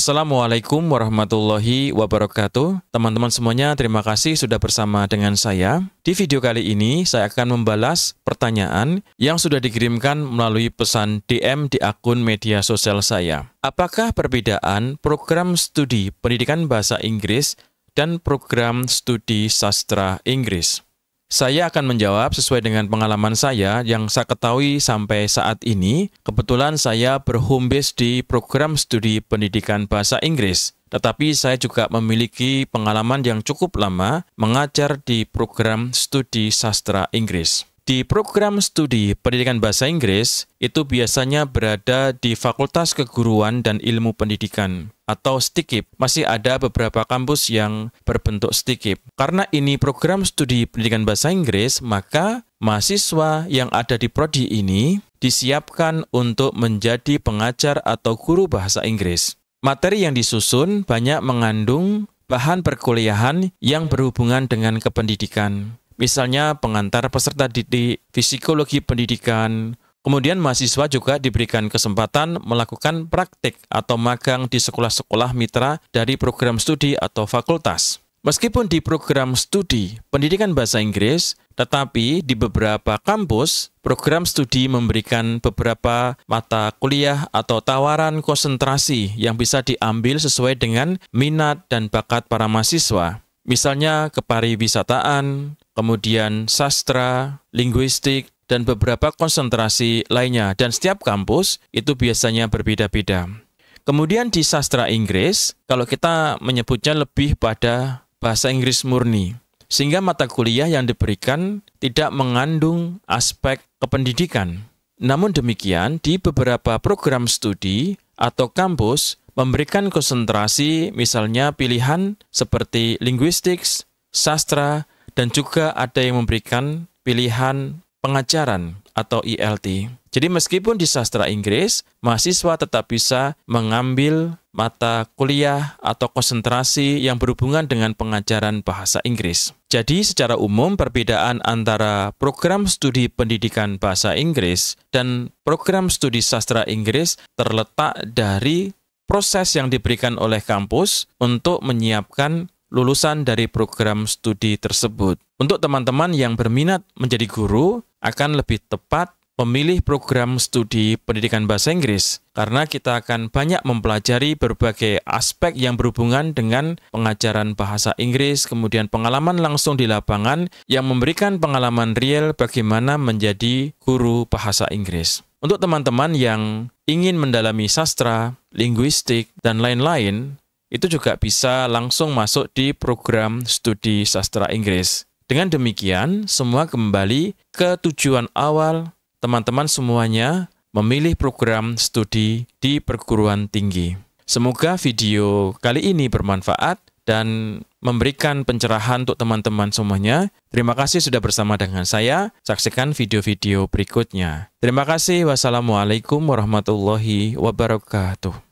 Assalamualaikum warahmatullahi wabarakatuh. Teman-teman semuanya, terima kasih sudah bersama dengan saya. Di video kali ini, saya akan membalas pertanyaan yang sudah dikirimkan melalui pesan DM di akun media sosial saya. Apakah perbedaan program studi pendidikan bahasa Inggris dan program studi sastra Inggris? Saya akan menjawab sesuai dengan pengalaman saya yang saya ketahui sampai saat ini. Kebetulan saya berhome di program studi pendidikan bahasa Inggris. Tetapi saya juga memiliki pengalaman yang cukup lama mengajar di program studi sastra Inggris. Di program studi pendidikan bahasa Inggris, itu biasanya berada di Fakultas Keguruan dan Ilmu Pendidikan atau STIKIP. Masih ada beberapa kampus yang berbentuk STIKIP. Karena ini program studi pendidikan bahasa Inggris, maka mahasiswa yang ada di prodi ini disiapkan untuk menjadi pengajar atau guru bahasa Inggris. Materi yang disusun banyak mengandung bahan perkuliahan yang berhubungan dengan kependidikan. Misalnya pengantar peserta didik psikologi pendidikan, Kemudian mahasiswa juga diberikan kesempatan melakukan praktik atau magang di sekolah-sekolah mitra dari program studi atau fakultas. Meskipun di program studi pendidikan bahasa Inggris, tetapi di beberapa kampus, program studi memberikan beberapa mata kuliah atau tawaran konsentrasi yang bisa diambil sesuai dengan minat dan bakat para mahasiswa. Misalnya kepariwisataan, kemudian sastra, linguistik, dan beberapa konsentrasi lainnya. Dan setiap kampus itu biasanya berbeda-beda. Kemudian di sastra Inggris, kalau kita menyebutnya lebih pada bahasa Inggris murni. Sehingga mata kuliah yang diberikan tidak mengandung aspek kependidikan. Namun demikian, di beberapa program studi atau kampus, memberikan konsentrasi misalnya pilihan seperti linguistik, sastra, dan juga ada yang memberikan pilihan pengajaran atau ILT. E Jadi meskipun di sastra Inggris, mahasiswa tetap bisa mengambil mata kuliah atau konsentrasi yang berhubungan dengan pengajaran bahasa Inggris. Jadi secara umum perbedaan antara program studi pendidikan bahasa Inggris dan program studi sastra Inggris terletak dari proses yang diberikan oleh kampus untuk menyiapkan lulusan dari program studi tersebut. Untuk teman-teman yang berminat menjadi guru, akan lebih tepat memilih program studi pendidikan bahasa Inggris karena kita akan banyak mempelajari berbagai aspek yang berhubungan dengan pengajaran bahasa Inggris, kemudian pengalaman langsung di lapangan yang memberikan pengalaman real bagaimana menjadi guru bahasa Inggris. Untuk teman-teman yang ingin mendalami sastra, linguistik, dan lain-lain, itu juga bisa langsung masuk di program studi sastra Inggris. Dengan demikian, semua kembali ke tujuan awal teman-teman semuanya memilih program studi di perguruan tinggi. Semoga video kali ini bermanfaat dan memberikan pencerahan untuk teman-teman semuanya. Terima kasih sudah bersama dengan saya. Saksikan video-video berikutnya. Terima kasih. Wassalamualaikum warahmatullahi wabarakatuh.